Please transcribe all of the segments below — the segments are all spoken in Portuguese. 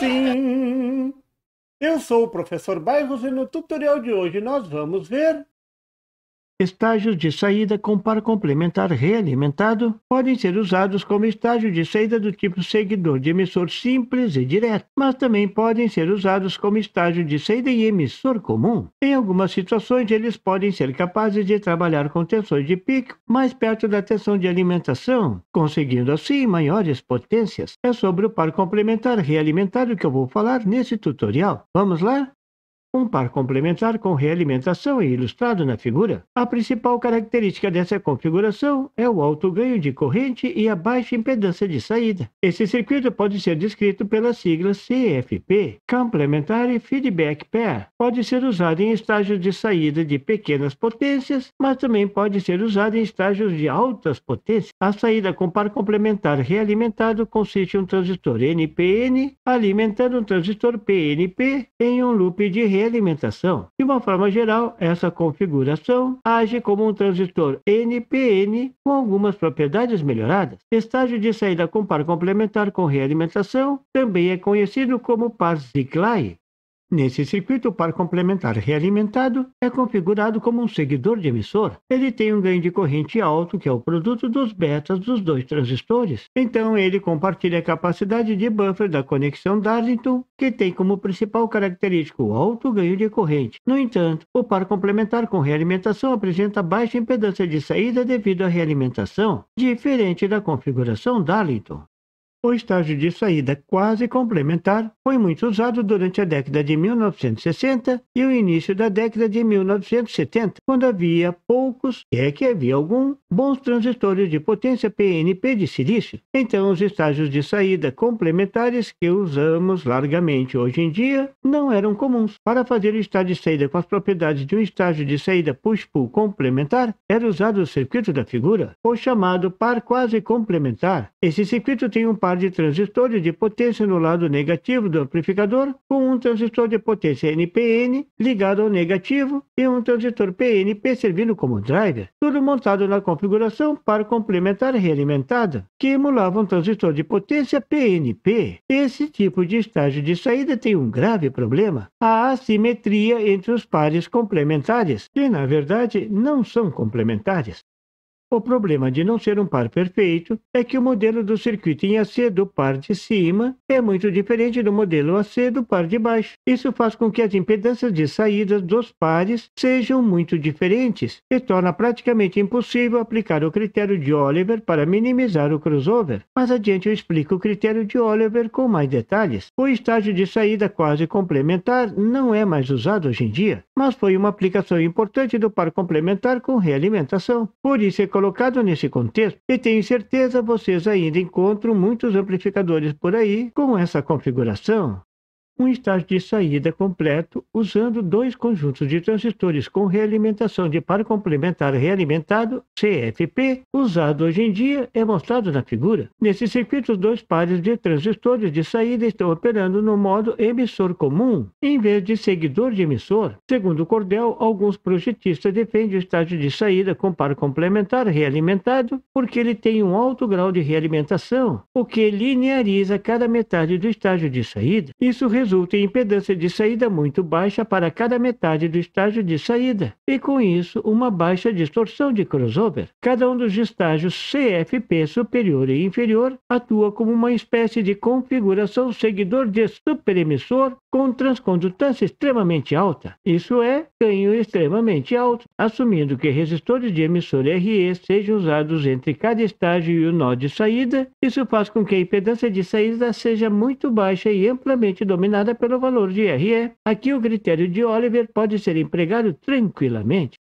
Sim, Eu sou o professor Bairros e no tutorial de hoje nós vamos ver Estágios de saída com par complementar realimentado podem ser usados como estágio de saída do tipo seguidor de emissor simples e direto, mas também podem ser usados como estágio de saída e emissor comum. Em algumas situações, eles podem ser capazes de trabalhar com tensões de pico mais perto da tensão de alimentação, conseguindo assim maiores potências. É sobre o par complementar realimentado que eu vou falar nesse tutorial. Vamos lá? Um par complementar com realimentação é ilustrado na figura. A principal característica dessa configuração é o alto ganho de corrente e a baixa impedância de saída. Esse circuito pode ser descrito pela sigla CFP, Complementary Feedback Pair. Pode ser usado em estágios de saída de pequenas potências, mas também pode ser usado em estágios de altas potências. A saída com par complementar realimentado consiste em um transistor NPN alimentando um transistor PNP em um loop de rede alimentação. De uma forma geral, essa configuração age como um transistor NPN com algumas propriedades melhoradas. Estágio de saída com par complementar com realimentação também é conhecido como par Ziglar. Nesse circuito, o par complementar realimentado é configurado como um seguidor de emissor. Ele tem um ganho de corrente alto, que é o produto dos betas dos dois transistores. Então, ele compartilha a capacidade de buffer da conexão Darlington, que tem como principal característica o alto ganho de corrente. No entanto, o par complementar com realimentação apresenta baixa impedância de saída devido à realimentação, diferente da configuração Darlington. O estágio de saída quase complementar foi muito usado durante a década de 1960 e o início da década de 1970, quando havia poucos, e é que havia algum, bons transistores de potência PNP de silício. Então, os estágios de saída complementares que usamos largamente hoje em dia não eram comuns. Para fazer o estágio de saída com as propriedades de um estágio de saída push-pull complementar, era usado o circuito da figura, o chamado par quase complementar. Esse circuito tem um par par de transistores de potência no lado negativo do amplificador, com um transistor de potência NPN ligado ao negativo e um transistor PNP servindo como driver, tudo montado na configuração par complementar realimentada, que emulava um transistor de potência PNP. Esse tipo de estágio de saída tem um grave problema: a assimetria entre os pares complementares, que na verdade não são complementares. O problema de não ser um par perfeito é que o modelo do circuito em AC do par de cima é muito diferente do modelo AC do par de baixo. Isso faz com que as impedâncias de saída dos pares sejam muito diferentes e torna praticamente impossível aplicar o critério de Oliver para minimizar o crossover. Mas adiante eu explico o critério de Oliver com mais detalhes. O estágio de saída quase complementar não é mais usado hoje em dia, mas foi uma aplicação importante do par complementar com realimentação. Por isso é colocado nesse contexto, e tenho certeza vocês ainda encontram muitos amplificadores por aí com essa configuração, um estágio de saída completo usando dois conjuntos de transistores com realimentação de par complementar realimentado, CFP, usado hoje em dia, é mostrado na figura. Nesse circuito, os dois pares de transistores de saída estão operando no modo emissor comum, em vez de seguidor de emissor. Segundo Cordel, alguns projetistas defendem o estágio de saída com par complementar realimentado porque ele tem um alto grau de realimentação, o que lineariza cada metade do estágio de saída. Isso resulta resulta em impedância de saída muito baixa para cada metade do estágio de saída, e com isso uma baixa distorção de crossover. Cada um dos estágios CFP superior e inferior atua como uma espécie de configuração seguidor de superemissor com transcondutância extremamente alta. Isso é ganho extremamente alto, assumindo que resistores de emissor RE sejam usados entre cada estágio e o nó de saída. Isso faz com que a impedância de saída seja muito baixa e amplamente dominada pelo valor de RE. Aqui o critério de Oliver pode ser empregado tranquilamente.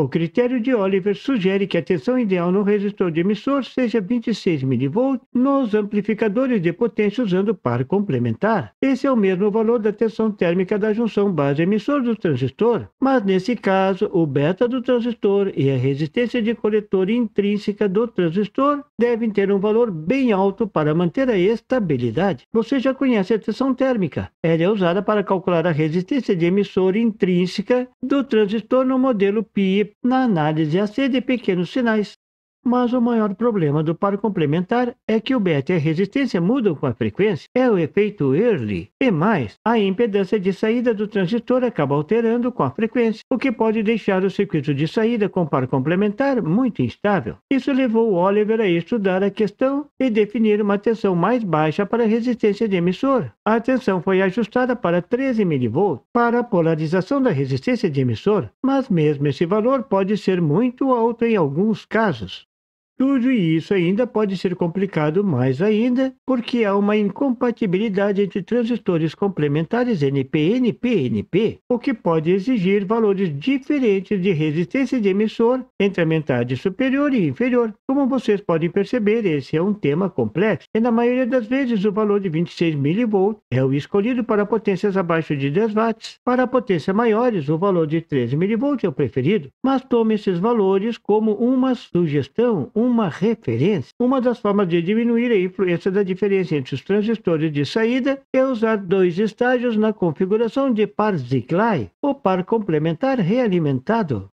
O critério de Oliver sugere que a tensão ideal no resistor de emissor seja 26 mV nos amplificadores de potência usando par complementar. Esse é o mesmo valor da tensão térmica da junção base-emissor do transistor, mas nesse caso o beta do transistor e a resistência de coletor intrínseca do transistor devem ter um valor bem alto para manter a estabilidade. Você já conhece a tensão térmica. Ela é usada para calcular a resistência de emissor intrínseca do transistor no modelo pie na análise a ser de pequenos sinais mas o maior problema do par complementar é que o beta e a resistência mudam com a frequência. É o efeito Early. E mais, a impedância de saída do transistor acaba alterando com a frequência, o que pode deixar o circuito de saída com par complementar muito instável. Isso levou Oliver a estudar a questão e definir uma tensão mais baixa para a resistência de emissor. A tensão foi ajustada para 13 mV para a polarização da resistência de emissor, mas mesmo esse valor pode ser muito alto em alguns casos. Tudo e isso ainda pode ser complicado mais ainda, porque há uma incompatibilidade entre transistores complementares NPN e PNP, o que pode exigir valores diferentes de resistência de emissor entre a metade superior e inferior. Como vocês podem perceber, esse é um tema complexo e na maioria das vezes o valor de 26 mV é o escolhido para potências abaixo de 10 watts. Para potências maiores, o valor de 13 mV é o preferido, mas tome esses valores como uma sugestão, um uma referência. Uma das formas de diminuir a influência da diferença entre os transistores de saída é usar dois estágios na configuração de par Ziglar, o par complementar realimentado.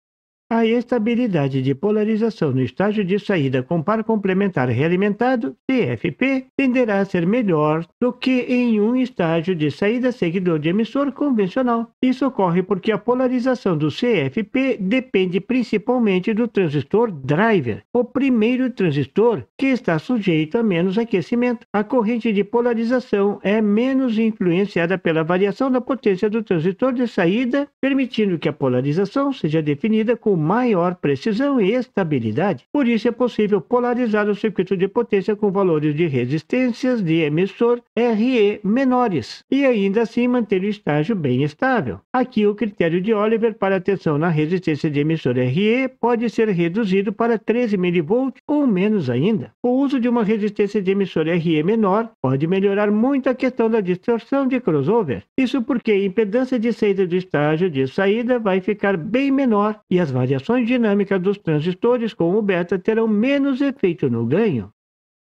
A estabilidade de polarização no estágio de saída com par complementar realimentado, CFP, tenderá a ser melhor do que em um estágio de saída seguidor de emissor convencional. Isso ocorre porque a polarização do CFP depende principalmente do transistor driver, o primeiro transistor que está sujeito a menos aquecimento. A corrente de polarização é menos influenciada pela variação da potência do transistor de saída, permitindo que a polarização seja definida com maior precisão e estabilidade. Por isso, é possível polarizar o circuito de potência com valores de resistências de emissor RE menores e ainda assim manter o estágio bem estável. Aqui, o critério de Oliver para a tensão na resistência de emissor RE pode ser reduzido para 13 mV ou menos ainda. O uso de uma resistência de emissor RE menor pode melhorar muito a questão da distorção de crossover. Isso porque a impedância de saída do estágio de saída vai ficar bem menor e as variações dinâmicas dos transistores com o beta terão menos efeito no ganho.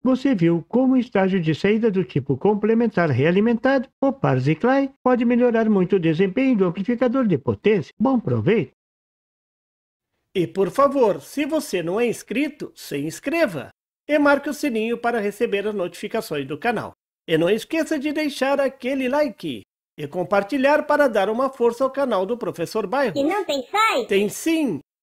Você viu como o estágio de saída do tipo complementar realimentado, ou Parsi Klein, pode melhorar muito o desempenho do amplificador de potência. Bom proveito! E por favor, se você não é inscrito, se inscreva e marque o sininho para receber as notificações do canal. E não esqueça de deixar aquele like e compartilhar para dar uma força ao canal do Professor Bairro. E não tem site? Tem sim!